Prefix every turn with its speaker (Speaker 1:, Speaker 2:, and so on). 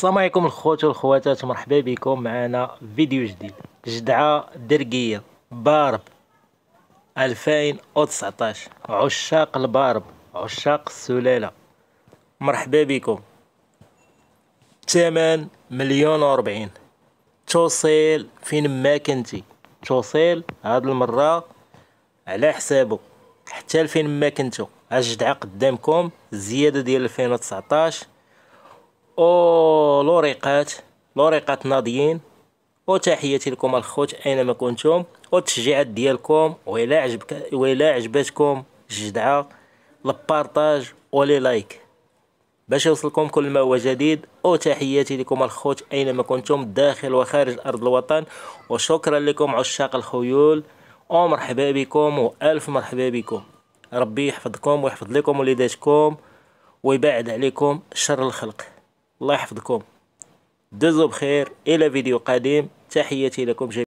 Speaker 1: السلام عليكم الخوت والخواتات مرحبا بكم معنا فيديو جديد جدعة درقية بارب 2019 عشاق البارب عشاق السلالة مرحبا بكم ثمن مليون واربعين توصيل فين ما كنتي توصيل هاد المرة على حسابه حتى لفين ما كنتو هاد الجدعة قدامكم زيادة ديال 2019 أوه لوريقات لوريقات ناضيين وتحياتي لكم الخوت أينما كنتم والتشجيعات ديالكم وإلا عجبك وإلا عجبتكم الجدعة لبارطاج ولي لايك باش يوصلكم كل ما هو جديد وتحياتي لكم الخوت أينما كنتم داخل وخارج أرض الوطن وشكرا لكم عشاق الخيول ومرحبا بكم وألف مرحبا بكم ربي يحفظكم ويحفظ لكم وليداتكم ويبعد عليكم شر الخلق الله يحفظكم دزوا بخير إلى فيديو قادم تحياتي لكم جميعا